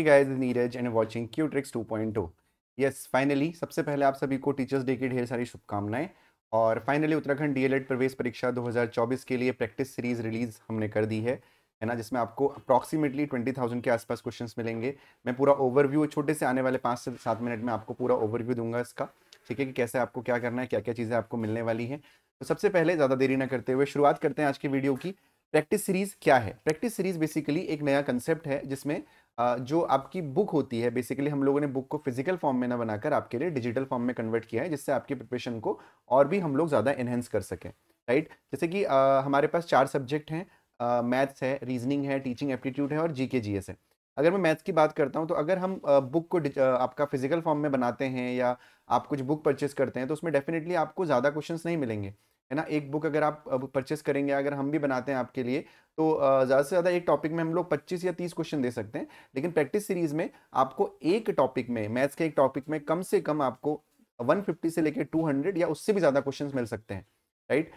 Hey guys, Neeraj and watching Q tricks 2.2 yes finally सबसे पहले आप सभी को टीचर्स डे की ढेर सारी शुभकामनाएं और फाइनली उत्तराखंड डीएलएड प्रवेश परीक्षा 2024 के लिए प्रैक्टिस सीरीज रिलीज हमने कर दी है है ना जिसमें आपको अप्रॉक्सीमेटली 20,000 के आसपास क्वेश्चंस मिलेंगे मैं पूरा ओवरव्यू छोटे से आने वाले पाँच से सात मिनट में आपको पूरा ओवरव्यू दूंगा इसका ठीक है कि कैसे आपको क्या करना है क्या क्या चीज़ें आपको मिलने वाली हैं तो सबसे पहले ज़्यादा देरी ना करते हुए शुरुआत करते हैं आज की वीडियो की प्रैक्टिस सीरीज क्या है प्रैक्टिस सीरीज बेसिकली एक नया कंसेप्ट है जिसमें जो आपकी बुक होती है बेसिकली हम लोगों ने बुक को फिजिकल फॉर्म में ना बनाकर आपके लिए डिजिटल फॉर्म में कन्वर्ट किया है जिससे आपकी प्रिपरेशन को और भी हम लोग ज़्यादा इन्हेंस कर सकें राइट जैसे कि आ, हमारे पास चार सब्जेक्ट हैं मैथ्स है रीजनिंग है टीचिंग एप्टीट्यूड है और जी के है अगर मैं मैथ्स की बात करता हूँ तो अगर हम बुक को आपका फिजिकल फॉर्म में बनाते हैं या आप कुछ बुक परचेस करते हैं तो उसमें डेफिनेटली आपको ज़्यादा क्वेश्चन नहीं मिलेंगे है ना एक बुक अगर आप परचेस करेंगे अगर हम भी बनाते हैं आपके लिए तो ज़्यादा से ज़्यादा एक टॉपिक में हम लोग 25 या 30 क्वेश्चन दे सकते हैं लेकिन प्रैक्टिस सीरीज में आपको एक टॉपिक में मैथ्स के एक टॉपिक में कम से कम आपको 150 से लेकर 200 या उससे भी ज़्यादा क्वेश्चन मिल सकते हैं राइट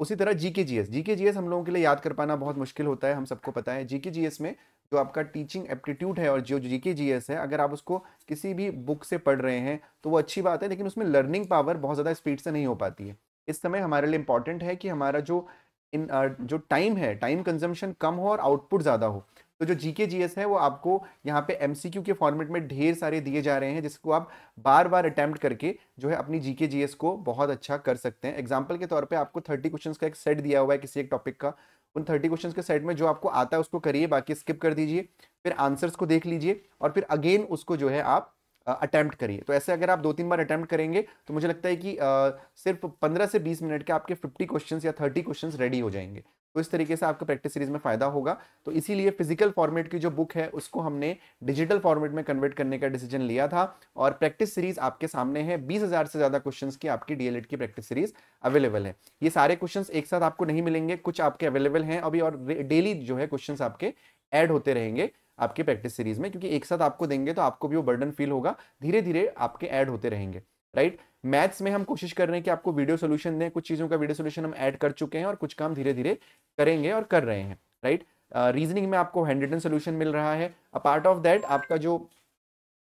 उसी तरह जी के G S G G S हम लोगों के लिए याद कर पाना बहुत मुश्किल होता है हम सबको पता है जी जी एस में जो आपका टीचिंग एप्टीट्यूड है और जो जीके जी एस है अगर आप उसको किसी भी बुक से पढ़ रहे हैं तो वो अच्छी बात है लेकिन उसमें लर्निंग पावर बहुत ज़्यादा स्पीड से नहीं हो पाती है इस समय हमारे लिए इम्पॉर्टेंट है कि हमारा जो इन जो टाइम है टाइम कंजम्पशन कम हो और आउटपुट ज़्यादा हो तो जो जी के जी एस है वो आपको यहाँ पे एम सी क्यू के फॉर्मेट में ढेर सारे दिए जा रहे हैं जिसको आप बार बार अटैम्प्ट करके जो है अपनी जी के जी एस को बहुत अच्छा कर सकते हैं एग्जाम्पल के तौर पे आपको थर्टी क्वेश्चन का एक सेट दिया हुआ है किसी एक टॉपिक का उन थर्टी क्वेश्चन के सेट में जो आपको आता है उसको करिए बाकी स्किप कर दीजिए फिर आंसर्स को देख लीजिए और फिर अगेन उसको जो है आप अटैम्प्ट करिए तो ऐसे अगर आप दो तीन बार अटैम्प्ट करेंगे तो मुझे लगता है कि आ, सिर्फ पंद्रह से बीस मिनट के आपके फिफ्टी क्वेश्चन या थर्टी क्वेश्चन रेडी हो जाएंगे तो इस तरीके से आपका प्रैक्टिस सीरीज में फायदा होगा तो इसीलिए फिजिकल फॉर्मेट की जो बुक है उसको हमने डिजिटल फॉर्मेट में कन्वर्ट करने का डिसीजन लिया था और प्रैक्टिस सीरीज आपके सामने है बीस हजार से ज्यादा क्वेश्चन की आपकी डीएलएड की प्रैक्टिस सीरीज अवेलेबल है ये सारे क्वेश्चन एक साथ आपको नहीं मिलेंगे कुछ आपके अवेलेबल हैं अभी और डेली जो है क्वेश्चन आपके एड होते रहेंगे आपके प्रैक्टिस सीरीज में क्योंकि एक साथ आपको देंगे तो आपको भी वो बर्डन फील होगा धीरे धीरे आपके ऐड होते रहेंगे राइट मैथ्स में हम कोशिश कर रहे हैं कि आपको वीडियो सोल्यूशन दें कुछ चीज़ों का वीडियो सोल्यूशन हम ऐड कर चुके हैं और कुछ काम धीरे धीरे करेंगे और कर रहे हैं राइट रीजनिंग uh, में आपको हैंड रिटन सोल्यूशन मिल रहा है अ पार्ट ऑफ दैट आपका जो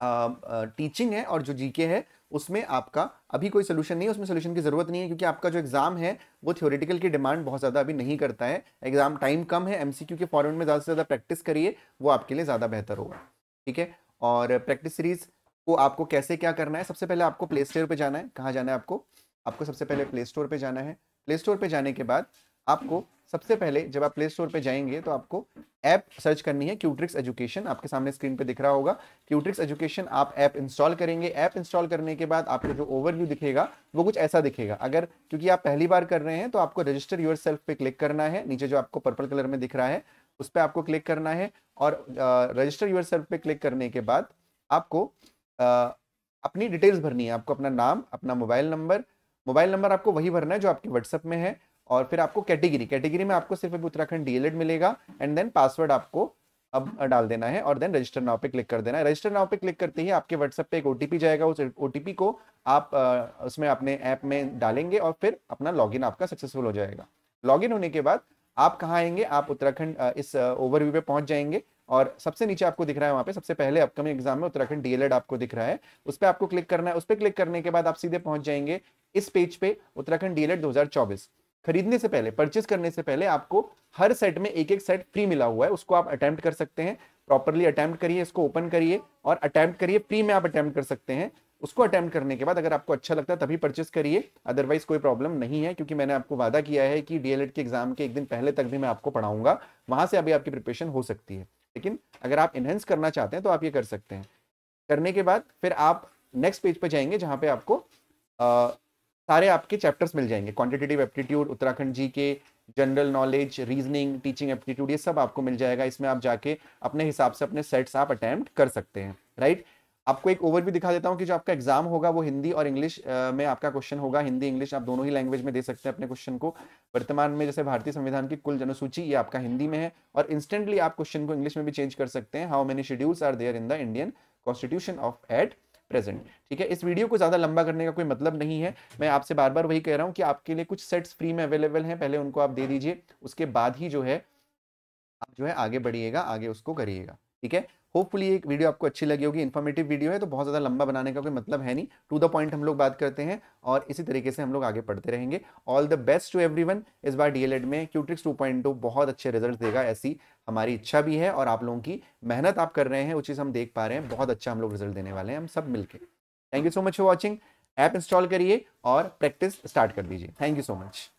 टीचिंग है और जो जीके है उसमें आपका अभी कोई सोल्यूशन नहीं है उसमें सोल्यूशन की ज़रूरत नहीं है क्योंकि आपका जो एग्ज़ाम है वो थ्योरेटिकल की डिमांड बहुत ज़्यादा अभी नहीं करता है एग्ज़ाम टाइम कम है एमसीक्यू के फॉर्मेट में ज़्यादा से ज़्यादा प्रैक्टिस करिए वो आपके लिए ज़्यादा बेहतर होगा ठीक है और प्रैक्टिस सीरीज़ को आपको कैसे क्या करना है सबसे पहले आपको प्ले स्टोर पर जाना है कहाँ जाना है आपको आपको सबसे पहले प्ले स्टोर पर जाना है प्ले स्टोर पर जाने के बाद आपको सबसे पहले जब आप प्ले स्टोर पर जाएंगे तो आपको ऐप सर्च करनी है क्यूट्रिक्स एजुकेशन आपके सामने स्क्रीन पे दिख रहा होगा क्यूट्रिक्स एजुकेशन आप ऐप इंस्टॉल करेंगे ऐप इंस्टॉल करने के बाद आपको जो ओवरव्यू दिखेगा वो कुछ ऐसा दिखेगा अगर क्योंकि आप पहली बार कर रहे हैं तो आपको रजिस्टर यूर पे क्लिक करना है नीचे जो आपको पर्पल कलर में दिख रहा है उस पर आपको क्लिक करना है और रजिस्टर यूर पे क्लिक करने के बाद आपको आ, अपनी डिटेल्स भरनी है आपको अपना नाम अपना मोबाइल नंबर मोबाइल नंबर आपको वही भरना है जो आपके व्हाट्सएप में है और फिर आपको कैटेगरी कैटेगरी में आपको सिर्फ अभी उत्तराखंड डीएलएड मिलेगा एंड देन पासवर्ड आपको अब डाल देना है और देन रजिस्टर नाव पे क्लिक कर देना है रजिस्टर नाव पे क्लिक करते ही आपके व्हाट्सएप पे एक ओटीपी जाएगा उस ओटीपी को आप उसमें अपने ऐप में डालेंगे और फिर अपना लॉगिन आपका सक्सेसफुल हो जाएगा लॉगिन होने के बाद आप कहाँ आएंगे आप उत्तराखंड इस ओवरव्यू पे पहुंच जाएंगे और सबसे नीचे आपको दिख रहा है वहाँ पे सबसे पहले अपकमिंग एग्जाम में उत्तराखंड डीएलएड आपको दिख रहा है उस पर आपको क्लिक करना है उस पर क्लिक करने के बाद आप सीधे पहुंच जाएंगे इस पेज पे उत्तराखंड डीएलएड 2024 खरीदने से पहले परचेस करने से पहले आपको हर सेट में एक एक सेट फ्री मिला हुआ है उसको आप अटैम्प्ट कर सकते हैं प्रॉपरली अटैम्प्ट करिए इसको ओपन करिए और अटैम्प्ट करिए फ्री में आप अटैम्प्ट कर सकते हैं उसको अटैम्प्ट करने के बाद अगर आपको अच्छा लगता है तभी परचेस करिए अदरवाइज कोई प्रॉब्लम नहीं है क्योंकि मैंने आपको वादा किया है कि डीएलएड के एग्जाम के एक दिन पहले तक भी मैं आपको पढ़ाऊंगा वहां से अभी आपकी प्रिपरेशन हो सकती है लेकिन अगर आप इनहेंस करना चाहते हैं तो आप ये कर सकते हैं करने के बाद फिर आप नेक्स्ट पेज पर जाएंगे जहाँ पर आपको सारे आपके चैप्टर्स मिल जाएंगे quantitative aptitude Uttarakhand G K general knowledge reasoning teaching aptitude ये सब आपको मिल जाएगा इसमें आप जाके अपने हिसाब से अपने सेट्स आप अटैम्प्ट कर सकते हैं राइट आपको एक ओवर भी दिखा देता हूँ कि जो आपका एग्जाम होगा वो हिंदी और इंग्लिश में आपका क्वेश्चन होगा हिंदी इंग्लिश आप दोनों ही लैंग्वेज में दे सकते हैं अपने क्वेश्चन को वर्तमान में जैसे भारतीय संविधान की कुल जनसूची ये आपका हिंदी में है और इंस्टेंटली आप क्वेश्चन को इंग्लिश में भी चेंज कर सकते हैं how many schedules are there in the Indian constitution of at present ठीक है इस वीडियो को ज़्यादा लंबा करने का कोई मतलब नहीं है मैं आपसे बार बार वही कह रहा हूँ कि आपके लिए कुछ सेट्स फ्री में अवेलेबल हैं पहले उनको आप दे दीजिए उसके बाद ही जो है आप जो है आगे बढ़िएगा आगे उसको करिएगा ठीक है होपफुली एक वीडियो आपको अच्छी लगी होगी इन्फॉर्मेटिव वीडियो है तो बहुत ज़्यादा लंबा बनाने का कोई मतलब है नहीं टू द पॉइंट हम लोग बात करते हैं और इसी तरीके से हम लोग आगे पढ़ते रहेंगे all the best to everyone इस बार डीएलएड में क्यूट्रिक्स 2.2 बहुत अच्छे रिजल्ट देगा ऐसी हमारी इच्छा भी है और आप लोगों की मेहनत आप कर रहे हैं वो चीज़ हम देख पा रहे हैं बहुत अच्छा हम लोग रिजल्ट देने वाले हैं हम सब मिलकर thank you so much for watching app install करिए और प्रैक्टिस स्टार्ट कर दीजिए थैंक यू सो मच